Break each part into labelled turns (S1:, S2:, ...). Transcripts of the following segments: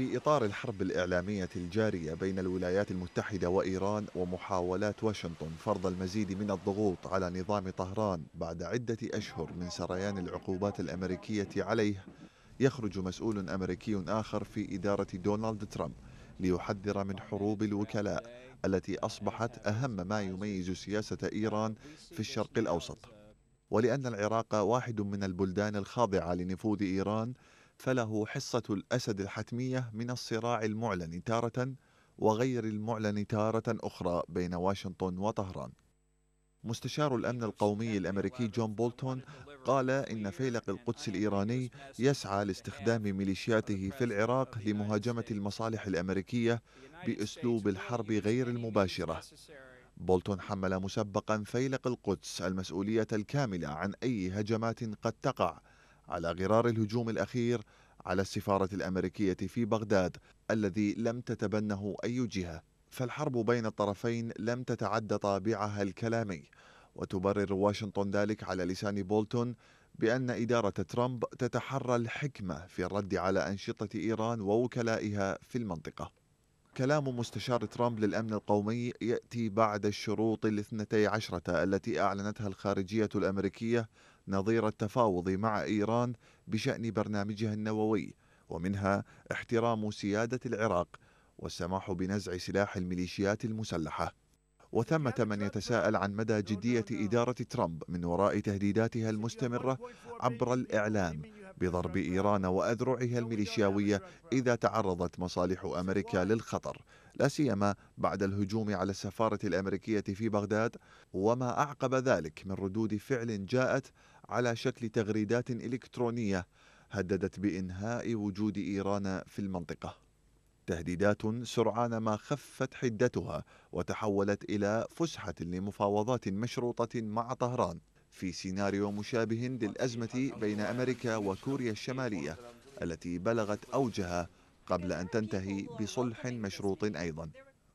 S1: في إطار الحرب الإعلامية الجارية بين الولايات المتحدة وإيران ومحاولات واشنطن فرض المزيد من الضغوط على نظام طهران بعد عدة أشهر من سريان العقوبات الأمريكية عليه يخرج مسؤول أمريكي آخر في إدارة دونالد ترامب ليحذر من حروب الوكلاء التي أصبحت أهم ما يميز سياسة إيران في الشرق الأوسط ولأن العراق واحد من البلدان الخاضعة لنفوذ إيران فله حصة الأسد الحتمية من الصراع المعلن تارة وغير المعلن تارة أخرى بين واشنطن وطهران مستشار الأمن القومي الأمريكي جون بولتون قال إن فيلق القدس الإيراني يسعى لاستخدام ميليشياته في العراق لمهاجمة المصالح الأمريكية بأسلوب الحرب غير المباشرة بولتون حمل مسبقا فيلق القدس المسؤولية الكاملة عن أي هجمات قد تقع على غرار الهجوم الأخير على السفارة الأمريكية في بغداد الذي لم تتبنه أي جهة فالحرب بين الطرفين لم تتعد طابعها الكلامي وتبرر واشنطن ذلك على لسان بولتون بأن إدارة ترامب تتحرى الحكمة في الرد على أنشطة إيران ووكلائها في المنطقة كلام مستشار ترامب للأمن القومي يأتي بعد الشروط الاثنتي عشرة التي أعلنتها الخارجية الأمريكية نظير التفاوض مع إيران بشأن برنامجها النووي ومنها احترام سيادة العراق والسماح بنزع سلاح الميليشيات المسلحة وثمة من يتساءل عن مدى جدية إدارة ترامب من وراء تهديداتها المستمرة عبر الإعلام بضرب إيران وأذرعها الميليشياوية إذا تعرضت مصالح أمريكا للخطر لا سيما بعد الهجوم على السفارة الأمريكية في بغداد وما أعقب ذلك من ردود فعل جاءت على شكل تغريدات إلكترونية هددت بإنهاء وجود إيران في المنطقة تهديدات سرعان ما خفت حدتها وتحولت إلى فسحة لمفاوضات مشروطة مع طهران في سيناريو مشابه للأزمة بين أمريكا وكوريا الشمالية التي بلغت أوجها قبل أن تنتهي بصلح مشروط أيضا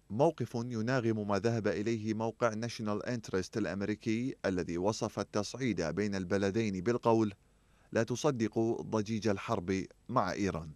S1: موقف يناغم ما ذهب إليه موقع ناشونال انترست الأمريكي الذي وصف التصعيد بين البلدين بالقول لا تصدق ضجيج الحرب مع إيران